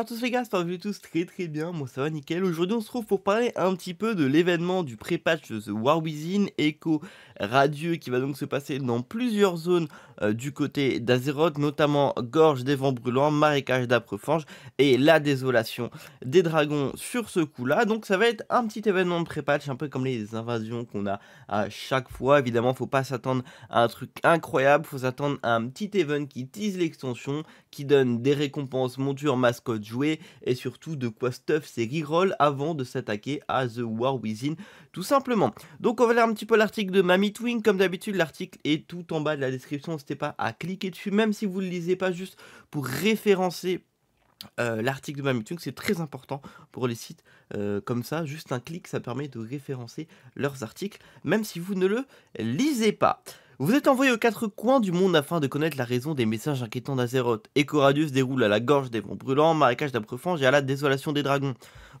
Bonjour à tous les gars, salut tous très très bien, moi ça va nickel. Aujourd'hui on se trouve pour parler un petit peu de l'événement du pré-patch de The War Within Echo Radieux qui va donc se passer dans plusieurs zones euh, du côté d'Azeroth, notamment Gorge des Vents Brûlants, Marécage d'Aprefange et La Désolation des Dragons sur ce coup-là. Donc ça va être un petit événement de pré-patch, un peu comme les invasions qu'on a à chaque fois. Évidemment, faut pas s'attendre à un truc incroyable, faut s'attendre à un petit event qui tease l'extension, qui donne des récompenses, montures, mascottes, jouets et surtout de quoi stuff ses rerolls avant de s'attaquer à The War Within tout simplement. Donc on va lire un petit peu l'article de Mamie comme d'habitude l'article est tout en bas de la description, pas à cliquer dessus, même si vous ne le lisez pas juste pour référencer euh, l'article de Mamutung. c'est très important pour les sites euh, comme ça. Juste un clic, ça permet de référencer leurs articles, même si vous ne le lisez pas. Vous êtes envoyé aux quatre coins du monde afin de connaître la raison des messages inquiétants d'Azeroth. Ecoradius déroule à la gorge des vents brûlants, marécage d'Abrefange et à la désolation des dragons.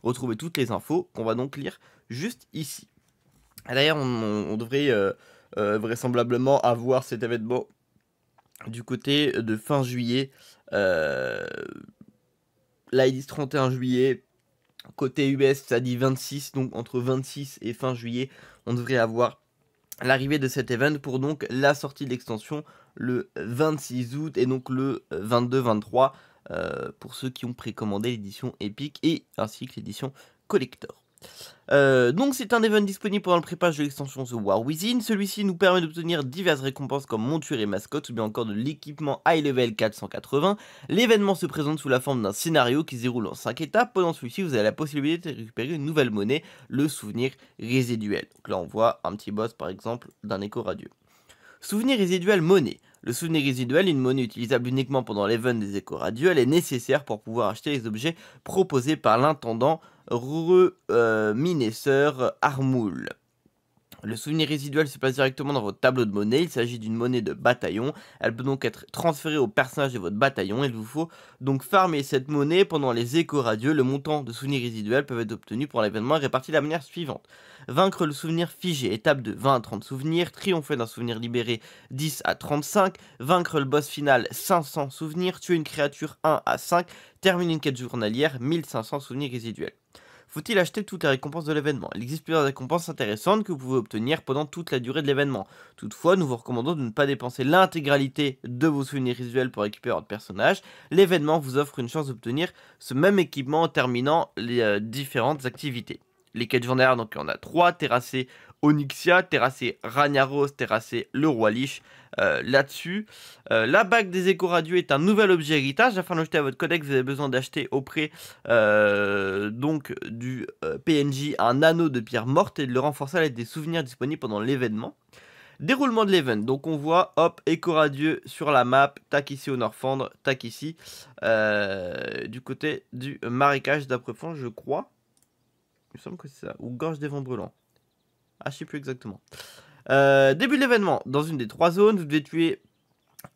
Retrouvez toutes les infos qu'on va donc lire juste ici. D'ailleurs, on, devrait euh, vraisemblablement avoir cet événement du côté de fin juillet. Euh, là, il dit 31 juillet. Côté US, ça dit 26, donc entre 26 et fin juillet, on devrait avoir l'arrivée de cet event pour donc la sortie de l'extension le 26 août et donc le 22-23 euh, pour ceux qui ont précommandé l'édition Epic et ainsi que l'édition Collector. Euh, donc c'est un event disponible pendant le prépage de l'extension The War Within. Celui-ci nous permet d'obtenir diverses récompenses comme monture et mascotte ou bien encore de l'équipement High Level 480. L'événement se présente sous la forme d'un scénario qui se déroule en 5 étapes. Pendant celui-ci, vous avez la possibilité de récupérer une nouvelle monnaie, le souvenir résiduel. Donc là on voit un petit boss par exemple d'un écho radieux. Souvenir résiduel monnaie. Le souvenir résiduel, une monnaie utilisable uniquement pendant l'event des échos elle est nécessaire pour pouvoir acheter les objets proposés par l'intendant reminesseur euh, Armoul. Le souvenir résiduel se place directement dans votre tableau de monnaie, il s'agit d'une monnaie de bataillon, elle peut donc être transférée au personnage de votre bataillon, il vous faut donc farmer cette monnaie pendant les échos radieux, le montant de souvenirs résiduels peut être obtenu pour l'événement réparti de la manière suivante. Vaincre le souvenir figé, étape de 20 à 30 souvenirs, triompher d'un souvenir libéré 10 à 35, vaincre le boss final 500 souvenirs, tuer une créature 1 à 5, terminer une quête journalière 1500 souvenirs résiduels. Faut-il acheter toutes les récompenses de l'événement Il existe plusieurs récompenses intéressantes que vous pouvez obtenir pendant toute la durée de l'événement. Toutefois, nous vous recommandons de ne pas dépenser l'intégralité de vos souvenirs visuels pour récupérer votre personnage. L'événement vous offre une chance d'obtenir ce même équipement en terminant les euh, différentes activités les 4 donc il donc en a 3, terrassé Onyxia, terrassé Ragnaros, terrassé le Roi Lich euh, là-dessus. Euh, la bague des échos radieux est un nouvel objet héritage. Afin de l'acheter à votre codex, vous avez besoin d'acheter auprès euh, donc du PNJ un anneau de pierre morte et de le renforcer avec des souvenirs disponibles pendant l'événement. Déroulement de l'événement, Donc on voit, hop, échos radieux sur la map, tac ici au Norfandre, tac ici, du côté du marécage fonds, je crois. Il me semble que c'est ça. Ou Gorge des Vents Brûlants. Ah, je sais plus exactement. Euh, début de l'événement. Dans une des trois zones, vous devez tuer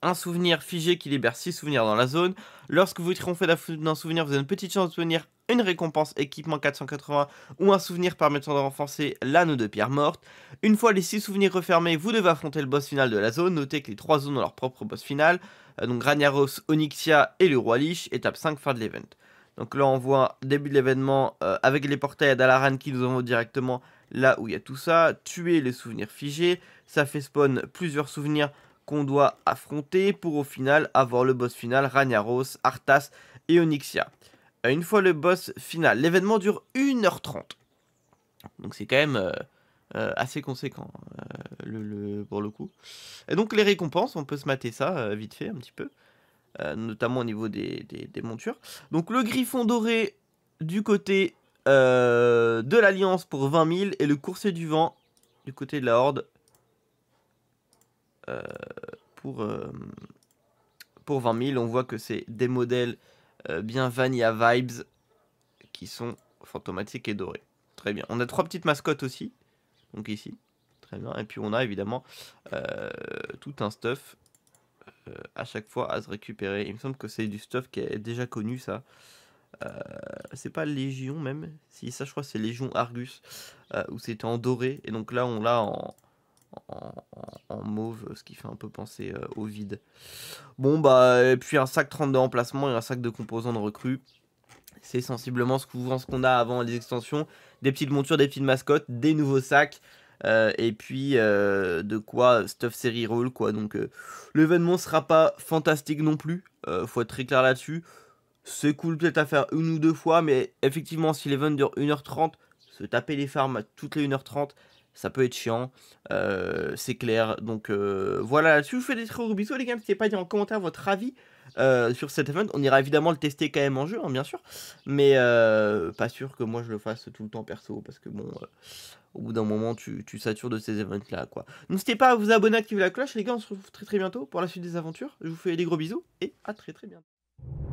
un souvenir figé qui libère six souvenirs dans la zone. Lorsque vous triomphez d'un souvenir, vous avez une petite chance de tenir une récompense équipement 480 ou un souvenir permettant de renforcer l'anneau de pierre morte. Une fois les six souvenirs refermés, vous devez affronter le boss final de la zone. Notez que les trois zones ont leur propre boss final, euh, donc Granaros, Onyxia et le Roi Lich, étape 5 fin de l'événement. Donc là, on voit début de l'événement euh, avec les portails à Dalaran qui nous envoient directement là où il y a tout ça. Tuer les souvenirs figés. Ça fait spawn plusieurs souvenirs qu'on doit affronter pour au final avoir le boss final Ragnaros, Arthas et Onyxia. Euh, une fois le boss final, l'événement dure 1h30. Donc c'est quand même euh, assez conséquent pour le coup. Et donc les récompenses, on peut se mater ça vite fait un petit peu. Euh, notamment au niveau des, montures. Donc le griffon doré du côté euh, de l'Alliance pour 20 000 et le coursier du vent du côté de la Horde euh, pour, pour 20 000. On voit que c'est des modèles bien Vanilla Vibes qui sont fantomatiques et dorés. Très bien. On a trois petites mascottes aussi. Donc ici. Très bien. Et puis on a évidemment tout un stuff euh, à chaque fois à se récupérer. Il me semble que c'est du stuff qui est déjà connu, ça. Euh, c'est pas Légion même, si ça je crois c'est Légion Argus, euh, où c'était en doré, et donc là on l'a en, mauve, ce qui fait un peu penser au vide. Bon, bah, et puis un sac 30 de emplacements et un sac de composants de recrues. C'est sensiblement ce ce qu'on a avant les extensions. Des petites montures, des petites mascottes, des nouveaux sacs, euh, et puis euh, de quoi stuff série roll quoi. Donc euh, l'événement sera pas fantastique non plus. faut être très clair là-dessus. C'est cool peut-être à faire une ou deux fois, mais effectivement si l'événement dure 1h30, se taper les farms toutes les 1h30, ça peut être chiant, c'est clair. Donc voilà, là-dessus, je vous fais des très gros bisous les gars, n'hésitez pas à dire en commentaire votre avis euh, sur cet event. On ira évidemment le tester quand même en jeu, hein, bien sûr. Mais euh, pas sûr que moi je le fasse tout le temps perso, parce que bon, euh, au bout d'un moment, tu, tu, satures de ces events-là. quoi. N'hésitez pas à vous abonner, à activer la cloche, les gars. On se retrouve très très bientôt pour la suite des aventures. Je vous fais des gros bisous et à très très bientôt.